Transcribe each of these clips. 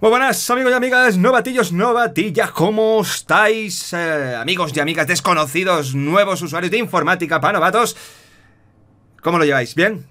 Muy buenas amigos y amigas, novatillos, novatillas, ¿cómo estáis? Eh, amigos y amigas desconocidos, nuevos usuarios de informática para novatos. ¿Cómo lo lleváis? ¿Bien?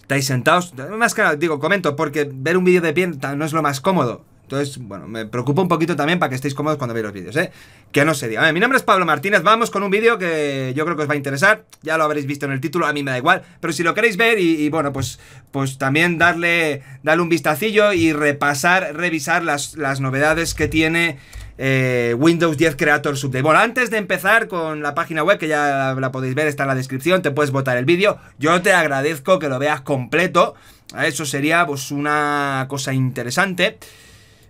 ¿Estáis sentados? Más que nada, digo, comento, porque ver un vídeo de pie no es lo más cómodo. Entonces, bueno, me preocupa un poquito también para que estéis cómodos cuando veáis los vídeos, ¿eh? Que no se diga. mi nombre es Pablo Martínez, vamos con un vídeo que yo creo que os va a interesar. Ya lo habréis visto en el título, a mí me da igual. Pero si lo queréis ver y, bueno, pues, pues también darle, darle un vistacillo y repasar, revisar las, novedades que tiene... Eh, Windows 10 Creator Update. Bueno, antes de empezar con la página web, que ya la podéis ver, está en la descripción, te puedes votar el vídeo. Yo te agradezco que lo veas completo. Eso sería pues una cosa interesante.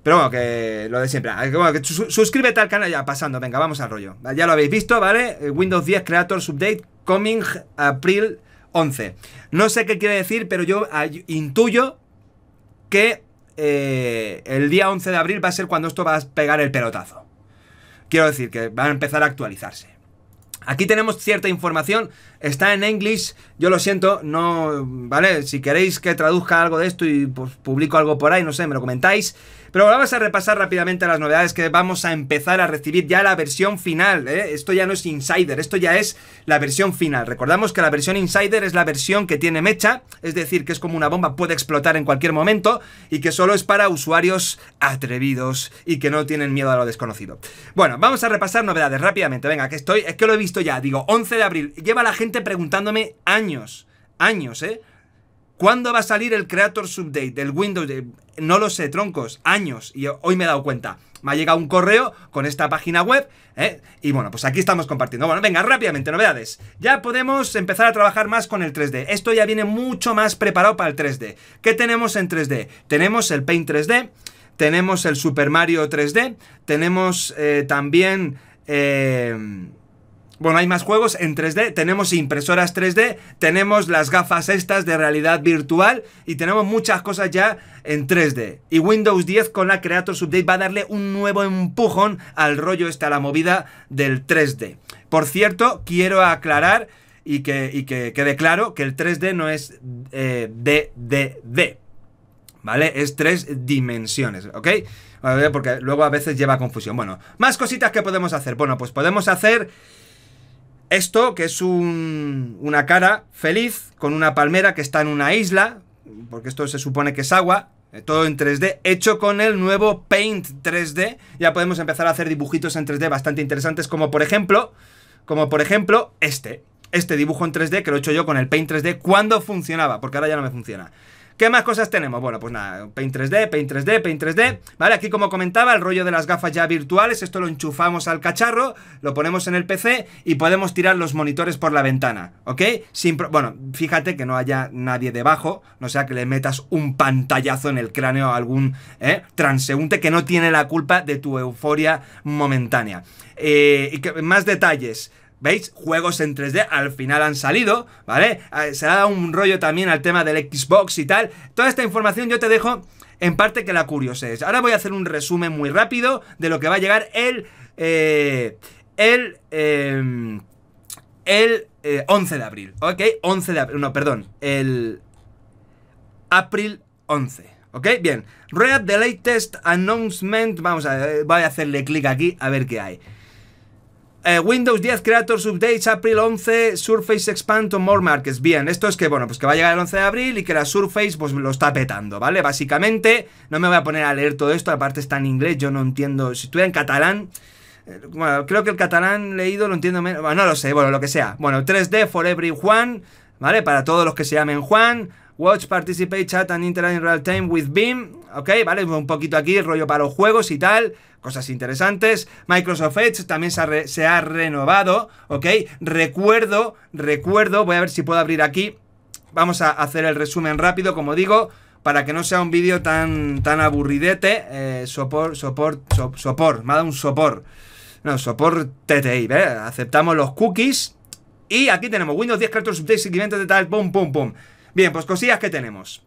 Pero bueno, que lo de siempre. Ah, bueno, suscríbete al canal ya, pasando. Venga, vamos al rollo. Ya lo habéis visto, ¿vale? Eh, Windows 10 Creators Update coming April 11. No sé qué quiere decir, pero yo ah, intuyo que eh, el día 11 de abril va a ser cuando esto va a pegar el pelotazo. Quiero decir que va a empezar a actualizarse. Aquí tenemos cierta información Está en inglés. yo lo siento, no, ¿vale? Si queréis que traduzca algo de esto y pues, publico algo por ahí, no sé, me lo comentáis. Pero vamos a repasar rápidamente las novedades que vamos a empezar a recibir ya la versión final. ¿eh? Esto ya no es Insider, esto ya es la versión final. Recordamos que la versión Insider es la versión que tiene mecha, es decir, que es como una bomba, puede explotar en cualquier momento y que solo es para usuarios atrevidos y que no tienen miedo a lo desconocido. Bueno, vamos a repasar novedades rápidamente. Venga, que estoy, es que lo he visto ya, digo, 11 de abril. Lleva la gente preguntándome años, años, ¿eh? ¿Cuándo va a salir el Creator Update del Windows? No lo sé, troncos, años. Y hoy me he dado cuenta. Me ha llegado un correo con esta página web. ¿eh? Y bueno, pues aquí estamos compartiendo. Bueno, venga, rápidamente, novedades. Ya podemos empezar a trabajar más con el 3D. Esto ya viene mucho más preparado para el 3D. ¿Qué tenemos en 3D? Tenemos el Paint 3D, tenemos el Super Mario 3D, tenemos eh, también... Eh, bueno, hay más juegos en 3D, tenemos impresoras 3D, tenemos las gafas estas de realidad virtual y tenemos muchas cosas ya en 3D. Y Windows 10 con la Creator Update va a darle un nuevo empujón al rollo esta, la movida del 3D. Por cierto, quiero aclarar y que, y que quede claro que el 3D no es DDD. Eh, ¿Vale? Es tres dimensiones, ¿ok? Porque luego a veces lleva confusión. Bueno, más cositas que podemos hacer. Bueno, pues podemos hacer esto, que es una cara feliz con una palmera que está en una isla, porque esto se supone que es agua, eh, todo en 3D, hecho con el nuevo Paint 3D. Ya podemos empezar a hacer dibujitos en 3D bastante interesantes, como por ejemplo, como por ejemplo este. Este dibujo en 3D que lo he hecho yo con el Paint 3D cuando funcionaba, porque ahora ya no me funciona. ¿Qué más cosas tenemos? Bueno, pues nada, Paint 3D, Paint 3D, Paint 3D. Vale, aquí como comentaba, el rollo de las gafas ya virtuales, esto lo enchufamos al cacharro, lo ponemos en el PC y podemos tirar los monitores por la ventana, ¿ok? Sin bueno, fíjate que no haya nadie debajo, no sea que le metas un pantallazo en el cráneo a algún ¿eh? transeúnte que no tiene la culpa de tu euforia momentánea. Eh, y que, más detalles. ¿Veis? Juegos en 3D al final han salido, ¿vale? Ah, se ha dado un rollo también al tema del Xbox y tal. Toda esta información yo te dejo en parte que la curioses, Ahora voy a hacer un resumen muy rápido de lo que va a llegar el... Eh, el... Em, el 11 eh, de abril, ¿ok? 11 de abril, no, perdón, el... April 11, ¿ok? Bien, Read the latest announcement, vamos a, eh, voy a hacerle clic aquí a ver qué hay. Eh, Windows 10 Creators Updates, April 11, Surface Expand to More Markets. Bien, esto es que, bueno, pues que va a llegar el 11 de abril y que la Surface, pues lo está petando, ¿vale? Básicamente, no me voy a poner a leer todo esto, aparte está en inglés, yo no entiendo. Si estuviera en catalán, eh, bueno, creo que el catalán leído lo entiendo menos. Bueno, no lo sé, bueno, lo que sea. Bueno, 3D for Juan ¿vale? Para todos los que se llamen Juan. Watch, participate, chat and interact in real time with Beam. Ok, vale, un poquito aquí, rollo para los juegos y tal. Cosas interesantes. Microsoft Edge también se ha, renovado. Ok, recuerdo, recuerdo. Voy a ver si puedo abrir aquí. Vamos a hacer el resumen rápido, como digo para que no sea un vídeo tan, tan aburridete. Eh, sopor, sopor, sopor, me ha dado un sopor. No, sopor TTI, Aceptamos los cookies. Y aquí tenemos Windows 10 Creator Update, seguimiento, de tal, pum, pum, pum. Bien, pues cosillas que tenemos.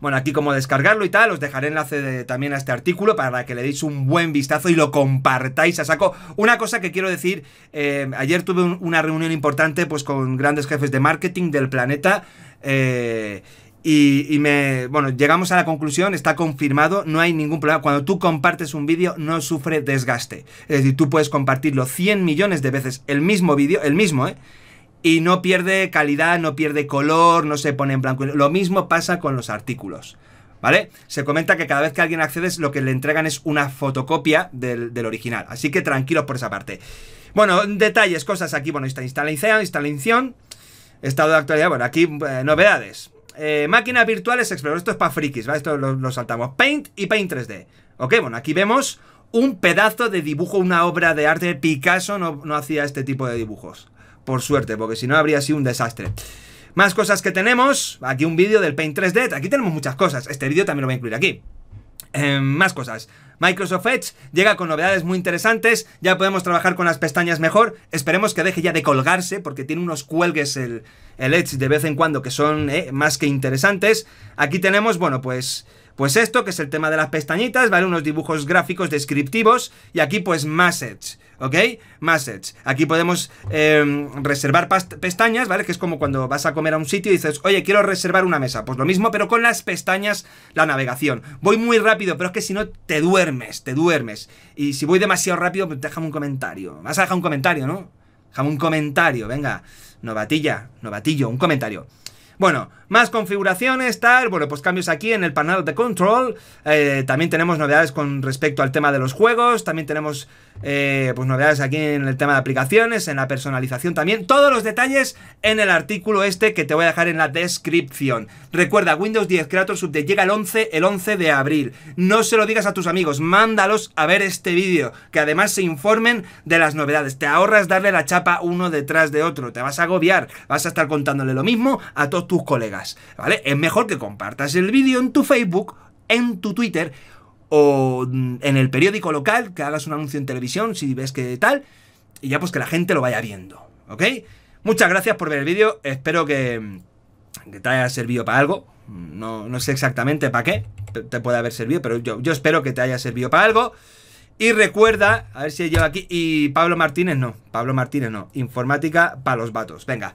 Bueno, aquí como descargarlo y tal, os dejaré enlace también a este artículo para que le deis un buen vistazo y lo compartáis a saco. Una cosa que quiero decir, eh, ayer tuve una reunión importante pues con grandes jefes de marketing del planeta. Eh, y, me. Bueno, llegamos a la conclusión, está confirmado, no hay ningún problema. Cuando tú compartes un vídeo, no sufre desgaste. Es decir, tú puedes compartirlo 100 millones de veces, el mismo vídeo, el mismo, ¿eh? y no pierde calidad, no pierde color, no se pone en blanco. Lo mismo pasa con los artículos. ¿Vale? Se comenta que cada vez que alguien accede, lo que le entregan es una fotocopia del, original. Así que tranquilos por esa parte. Bueno, detalles, cosas aquí. Bueno, está instalación, instalación, estado de actualidad. Bueno, aquí eh, novedades. Eh, máquinas virtuales Explorer. Esto es para frikis, ¿vale? Esto lo, saltamos. Paint y Paint 3D. Ok, bueno, aquí vemos un pedazo de dibujo, una obra de arte. Picasso no hacía este tipo de dibujos por suerte, porque si no habría sido un desastre. Más cosas que tenemos, aquí un vídeo del Paint 3D, aquí tenemos muchas cosas, este vídeo también lo voy a incluir aquí. Em, más cosas. Microsoft Edge llega con novedades muy interesantes, ya podemos trabajar con las pestañas mejor, esperemos que deje ya de colgarse porque tiene unos cuelgues el, Edge de vez en cuando que son eh, más que interesantes. Aquí tenemos, bueno, pues pues esto, que es el tema de las pestañitas, ¿vale? Unos dibujos gráficos descriptivos y aquí pues Massage, ¿ok? Massage. Aquí podemos em, reservar pestañas, ¿vale? Que es como cuando vas a comer a un sitio y dices, oye, quiero reservar una mesa. Pues lo mismo, pero con las pestañas, la navegación. Voy muy rápido, pero es que si no te duermes, te duermes. Y si voy demasiado rápido, pues déjame un comentario. Vas a dejar un comentario, ¿no? Déjame un comentario, venga. Novatilla, novatillo, un comentario. Bueno, más configuraciones, tal, bueno, pues cambios aquí en el panel de control, eh, también tenemos novedades con respecto al tema de los juegos, también tenemos eh, pues novedades aquí en el tema de aplicaciones, en la personalización también, todos los detalles en el artículo este que te voy a dejar en la descripción. Recuerda, Windows 10 Creators Update llega el 11, el 11 de abril, no se lo digas a tus amigos, mándalos a ver este vídeo, que además se informen de las novedades, te ahorras darle la chapa uno detrás de otro, te vas a agobiar, vas a estar contándole lo mismo a todos tus colegas, ¿vale? Es mejor que compartas el vídeo en tu Facebook, en tu Twitter o mm, en el periódico local, que hagas un anuncio en televisión si ves que tal, y ya pues que la gente lo vaya viendo, ¿ok? Muchas gracias por ver el vídeo, espero que, mm, te haya servido para algo, no, no sé exactamente para qué te puede haber servido, pero yo, yo espero que te haya servido para algo. Y recuerda, a ver si lleva aquí. Y Pablo Martínez no, Pablo Martínez no. Informática para los vatos. Venga.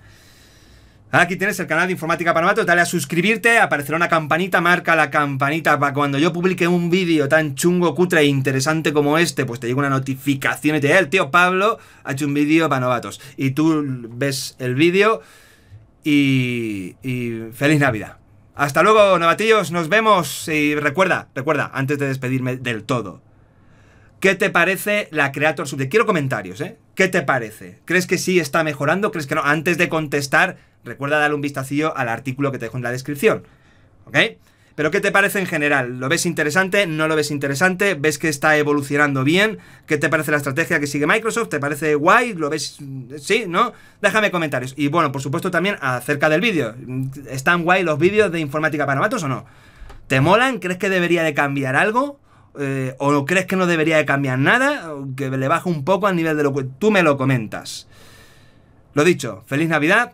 Aquí tienes el canal de Informática para Novatos. dale a suscribirte, aparecerá una campanita, marca la campanita para cuando yo publique un vídeo tan chungo, cutre e interesante como este, pues te llega una notificación y te el tío Pablo ha hecho un vídeo para novatos. Y tú ves el vídeo y, y feliz Navidad. Hasta luego, novatillos, nos vemos y recuerda, recuerda, antes de despedirme del todo. ¿Qué te parece la Creator Subject? Quiero comentarios, ¿eh? ¿Qué te parece? ¿Crees que sí está mejorando? ¿Crees que no? Antes de contestar recuerda darle un vistacillo al artículo que te dejo en la descripción. ¿Ok? Pero ¿qué te parece en general? ¿Lo ves interesante? ¿No lo ves interesante? ¿Ves que está evolucionando bien? ¿Qué te parece la estrategia que sigue Microsoft? ¿Te parece guay? ¿Lo ves? Mm, ¿Sí? ¿No? Déjame comentarios. Y bueno, por supuesto también acerca del vídeo. ¿Están guay los vídeos de informática para matos o no? ¿Te molan? ¿Crees que debería de cambiar algo? Eh, ¿O crees que no debería de cambiar nada? que le baje un poco al nivel de lo que tú me lo comentas? Lo dicho, feliz Navidad,